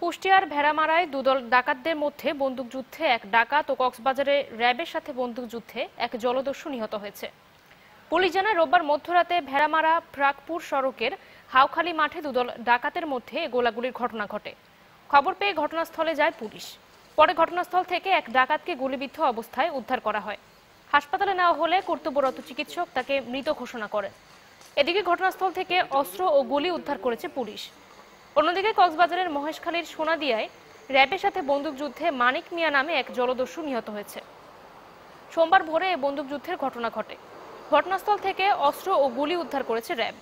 কুষ্টিয়ার ভেড়ামারায় দুদল ডাকাতদের মধ্যে বন্দুকযুদ্ধে এক ডাকাত ও কক্সবাজারে র্যাবের সাথে বন্দুকযুদ্ধে এক জলদস্যু নিহত হয়েছে পুলিশ জানায় রোববার মধ্যরাতে ভেড়ামারা প্রাকপুর সড়কের হাওখালি মাঠে দুদল ডাকাতের মধ্যে গোলাগুলির ঘটনা ঘটে খবর পেয়ে ঘটনাস্থলে যায় পুলিশ পরে ঘটনাস্থল থেকে এক ডাকাতকে গুলিবিদ্ধ অবস্থায় উদ্ধার করা হয় হাসপাতালে নেওয়া হলে কর্তব্যরত চিকিৎসক তাকে মৃত ঘোষণা করেন এদিকে ঘটনাস্থল থেকে অস্ত্র ও গুলি উদ্ধার করেছে পুলিশ অন্যদিকে কক্সবাজারের মহেশখালীর সোনাদিয়ায় র্যাবের সাথে বন্দুকযুদ্ধে মানিক মিয়া নামে এক জলদস্যু নিহত হয়েছে সোমবার ভোরে এ বন্দুকযুদ্ধের ঘটনা ঘটে ঘটনাস্থল থেকে অস্ত্র ও গুলি উদ্ধার করেছে র্যাব